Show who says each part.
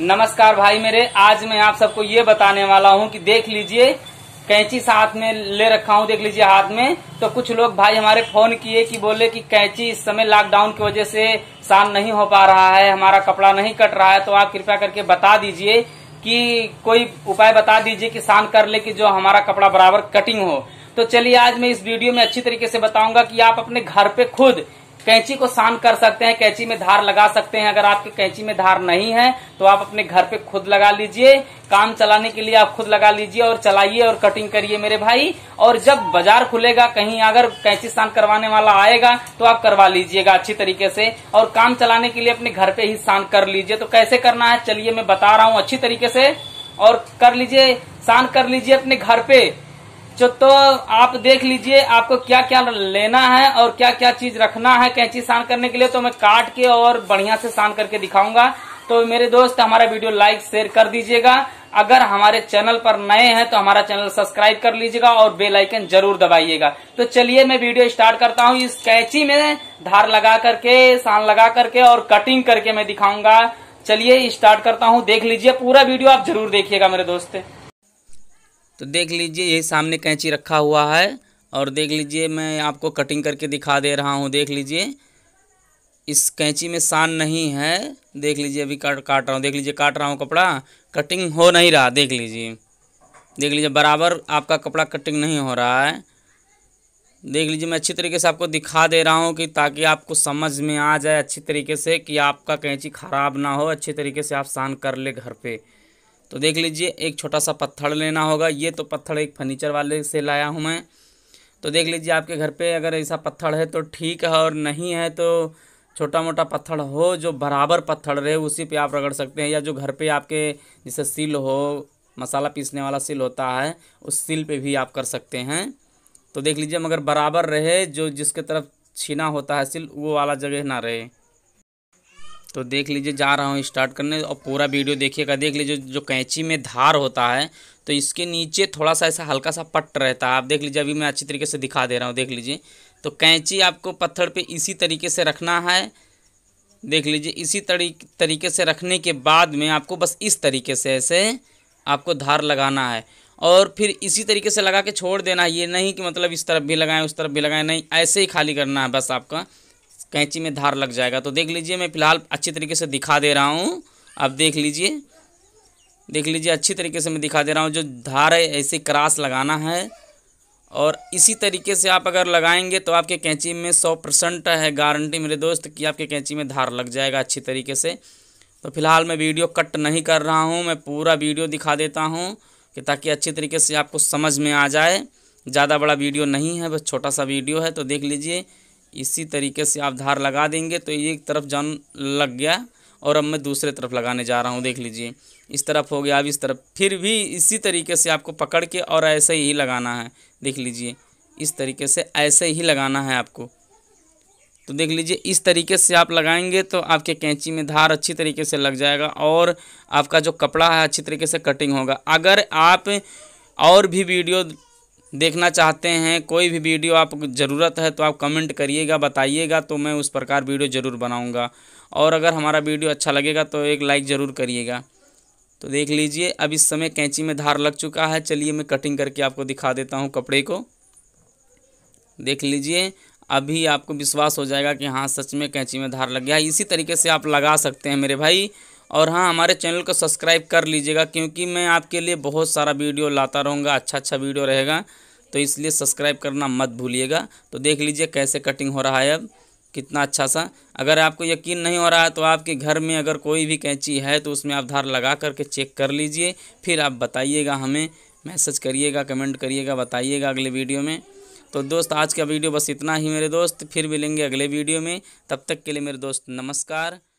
Speaker 1: नमस्कार भाई मेरे आज मैं आप सबको ये बताने वाला हूँ कि देख लीजिए कैंची साथ में ले रखा हूँ देख लीजिए हाथ में तो कुछ लोग भाई हमारे फोन किए कि बोले कि कैंची इस समय लॉकडाउन की वजह से शाम नहीं हो पा रहा है हमारा कपड़ा नहीं कट रहा है तो आप कृपया करके बता दीजिए कि कोई उपाय बता दीजिए कि शाम कर ले कि जो हमारा कपड़ा बराबर कटिंग हो तो चलिए आज मैं इस वीडियो में अच्छी तरीके से बताऊंगा कि आप अपने घर पे खुद कैंची को शान कर सकते हैं कैंची में धार लगा सकते हैं अगर आपके कैंची में धार नहीं है तो आप अपने घर पे खुद लगा लीजिए काम चलाने के लिए आप खुद लगा लीजिए और चलाइए और कटिंग करिए मेरे भाई और जब बाजार खुलेगा कहीं अगर कैंची शान करवाने वाला आएगा तो आप करवा लीजिएगा अच्छी तरीके से और काम चलाने के लिए अपने घर पे ही शान कर लीजिए तो कैसे करना है चलिए मैं बता रहा हूँ अच्छी तरीके से और कर लीजिए शान कर लीजिए अपने घर पे जो तो आप देख लीजिए आपको क्या क्या लेना है और क्या क्या चीज रखना है कैंची शान करने के लिए तो मैं काट के और बढ़िया से शान करके दिखाऊंगा तो मेरे दोस्त हमारा वीडियो लाइक शेयर कर दीजिएगा अगर हमारे चैनल पर नए हैं तो हमारा चैनल सब्सक्राइब कर लीजिएगा और बेल आइकन जरूर दबाइएगा तो चलिए मैं वीडियो स्टार्ट करता हूँ इस कैची में धार लगा करके सान लगा करके और कटिंग करके मैं दिखाऊंगा चलिए स्टार्ट करता हूँ देख लीजिए पूरा वीडियो आप जरूर देखिएगा मेरे दोस्त तो देख लीजिए यही सामने कैंची रखा हुआ है और देख लीजिए मैं आपको कटिंग करके दिखा दे रहा हूँ देख लीजिए इस कैंची में शान नहीं है देख लीजिए अभी काट काट रहा हूँ देख लीजिए काट रहा हूँ कपड़ा कटिंग हो नहीं रहा देख लीजिए देख लीजिए बराबर आपका कपड़ा कटिंग नहीं हो रहा है देख लीजिए मैं अच्छी तरीके से आपको दिखा दे रहा हूँ कि ताकि आपको समझ में आ जाए अच्छी तरीके से कि आपका कैंची ख़राब ना हो अच्छी तरीके से आप शान कर ले घर पर तो देख लीजिए एक छोटा सा पत्थर लेना होगा ये तो पत्थर एक फर्नीचर वाले से लाया हूँ मैं तो देख लीजिए आपके घर पे अगर ऐसा पत्थर है तो ठीक है और नहीं है तो छोटा मोटा पत्थर हो जो बराबर पत्थर रहे उसी पे आप रगड़ सकते हैं या जो घर पे आपके जैसे सिल हो मसाला पीसने वाला सिल होता है उस सिल पे भी आप कर सकते हैं तो देख लीजिए मगर बराबर रहे जो जिसके तरफ छीना होता है सिल वो वाला जगह ना रहे तो देख लीजिए जा रहा हूँ स्टार्ट करने और पूरा वीडियो देखिएगा देख लीजिए जो कैंची में धार होता है तो इसके नीचे थोड़ा सा ऐसा हल्का सा पट रहता है आप देख लीजिए अभी मैं अच्छी तरीके से दिखा दे रहा हूँ देख लीजिए तो कैंची आपको पत्थर पे इसी तरीके से रखना है देख लीजिए इसी तरीके से रखने के बाद में आपको बस इस तरीके से ऐसे आपको धार लगाना है और फिर इसी तरीके से लगा के छोड़ देना है ये नहीं कि मतलब इस तरफ भी लगाएं उस तरफ भी लगाएं नहीं ऐसे ही खाली करना है बस आपका कैंची में धार लग जाएगा तो देख लीजिए मैं फ़िलहाल अच्छी तरीके से दिखा दे रहा हूँ आप देख लीजिए देख लीजिए अच्छी तरीके से मैं दिखा दे रहा हूँ जो धार है ऐसे क्रास लगाना है और इसी तरीके से आप अगर लगाएंगे तो आपके कैंची में सौ परसेंट है गारंटी मेरे दोस्त कि आपके कैंची में धार लग जाएगा अच्छी तरीके से तो फिलहाल मैं वीडियो कट नहीं कर रहा हूँ मैं पूरा वीडियो दिखा देता हूँ कि ताकि अच्छी तरीके से आपको समझ में आ जाए ज़्यादा बड़ा वीडियो नहीं है बस छोटा सा वीडियो है तो देख लीजिए इसी तरीके से आप धार लगा देंगे तो एक तरफ जान लग गया और अब मैं दूसरे तरफ लगाने जा रहा हूँ देख लीजिए इस तरफ हो गया अब इस तरफ फिर भी इसी तरीके से आपको पकड़ के और ऐसे ही लगाना है देख लीजिए इस तरीके से ऐसे ही लगाना है आपको तो देख लीजिए इस तरीके से आप लगाएंगे तो आपके कैंची में धार अच्छी तरीके से लग जाएगा और आपका जो कपड़ा है अच्छी तरीके से कटिंग होगा अगर आप और भी वीडियो देखना चाहते हैं कोई भी वीडियो आपको ज़रूरत है तो आप कमेंट करिएगा बताइएगा तो मैं उस प्रकार वीडियो ज़रूर बनाऊँगा और अगर हमारा वीडियो अच्छा लगेगा तो एक लाइक ज़रूर करिएगा तो देख लीजिए अब इस समय कैंची में धार लग चुका है चलिए मैं कटिंग करके आपको दिखा देता हूँ कपड़े को देख लीजिए अभी आपको विश्वास हो जाएगा कि हाँ सच में कैंची में धार लग गया है इसी तरीके से आप लगा सकते हैं मेरे भाई और हाँ हमारे चैनल को सब्सक्राइब कर लीजिएगा क्योंकि मैं आपके लिए बहुत सारा वीडियो लाता रहूँगा अच्छा अच्छा वीडियो रहेगा तो इसलिए सब्सक्राइब करना मत भूलिएगा तो देख लीजिए कैसे कटिंग हो रहा है अब कितना अच्छा सा अगर आपको यकीन नहीं हो रहा है तो आपके घर में अगर कोई भी कैंची है तो उसमें आप धार लगा करके चेक कर लीजिए फिर आप बताइएगा हमें मैसेज करिएगा कमेंट करिएगा बताइएगा अगले वीडियो में तो दोस्त आज का वीडियो बस इतना ही मेरे दोस्त फिर मिलेंगे अगले वीडियो में तब तक के लिए मेरे दोस्त नमस्कार